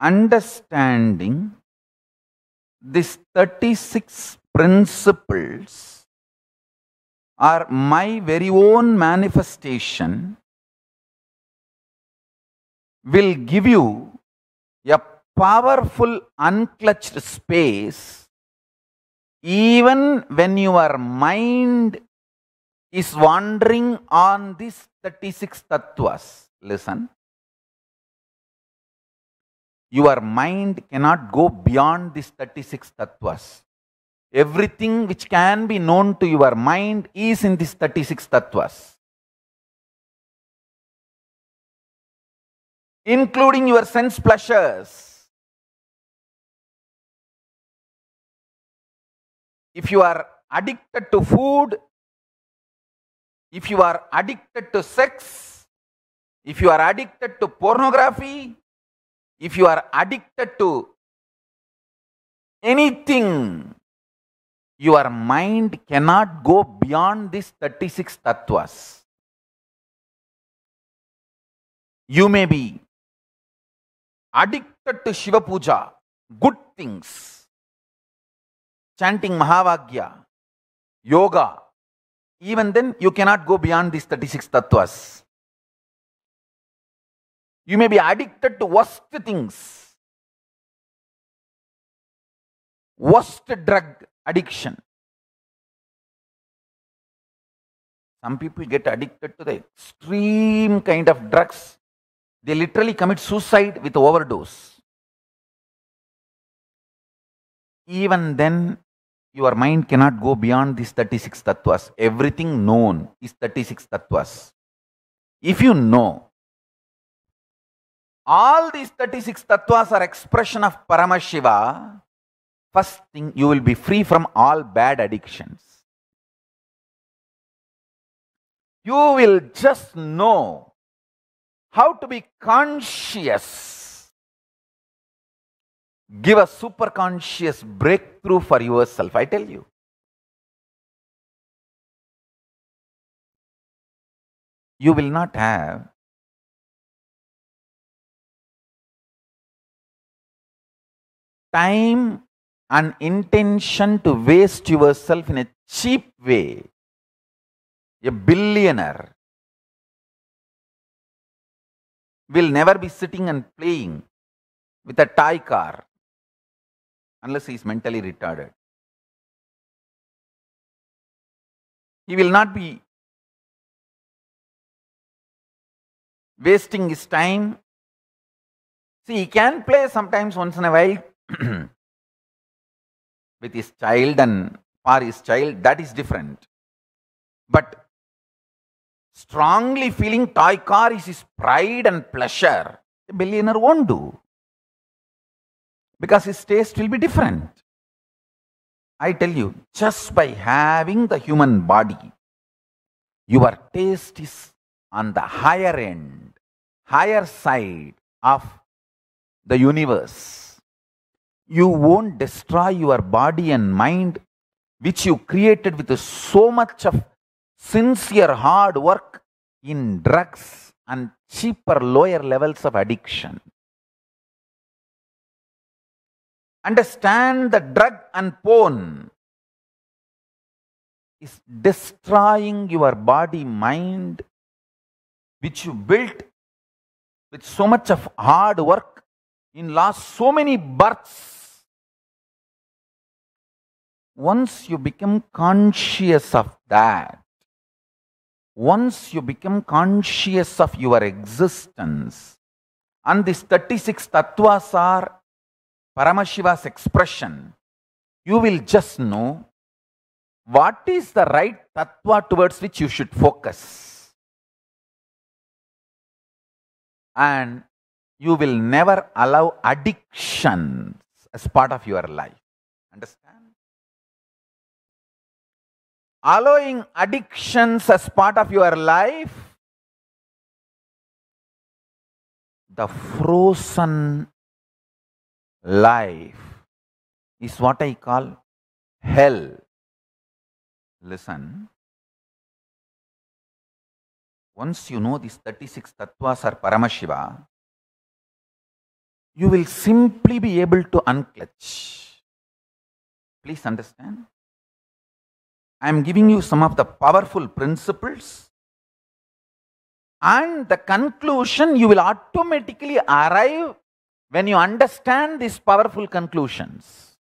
understanding these 36 principles are my very own manifestation will give you a powerful unclutched space even when your mind is wandering on these 36 tattvas. Listen your mind cannot go beyond these 36 tattvas. Everything which can be known to your mind is in these 36 tattvas. Including your sense pleasures. If you are addicted to food, if you are addicted to sex, if you are addicted to pornography, if you are addicted to anything, your mind cannot go beyond these 36 tattvas. You may be addicted to Shiva Puja, good things, chanting Mahavagya, yoga. Even then, you cannot go beyond these 36 tattvas. You may be addicted to worst things. Worst drug addiction. Some people get addicted to the extreme kind of drugs. They literally commit suicide with overdose. Even then, your mind cannot go beyond these 36 tattvas. Everything known is 36 tattvas. If you know all these 36 tattvas are expression of Paramashiva, first thing you will be free from all bad addictions. You will just know how to be conscious. Give a super conscious breakthrough for yourself, I tell you. You will not have time and intention to waste yourself in a cheap way, a billionaire will never be sitting and playing with a toy car unless he is mentally retarded. He will not be wasting his time. See, he can play sometimes once in a while with his child and for his child, that is different. But strongly feeling toy car is his pride and pleasure, the billionaire won't do. Because his taste will be different. I tell you, just by having the human body, your taste is on the higher end, higher side of the universe you won't destroy your body and mind, which you created with so much of sincere hard work in drugs and cheaper, lower levels of addiction. Understand the drug and porn is destroying your body, mind, which you built with so much of hard work in last so many births, once you become conscious of that, once you become conscious of your existence, and these 36 tattvas are Paramashiva's expression, you will just know what is the right tattva towards which you should focus. And you will never allow addictions as part of your life. Understand? Allowing addictions as part of your life, the frozen life is what I call hell. Listen. Once you know these 36 tattvas are Paramashiva, you will simply be able to unclutch. Please understand. I am giving you some of the powerful principles and the conclusion you will automatically arrive when you understand these powerful conclusions.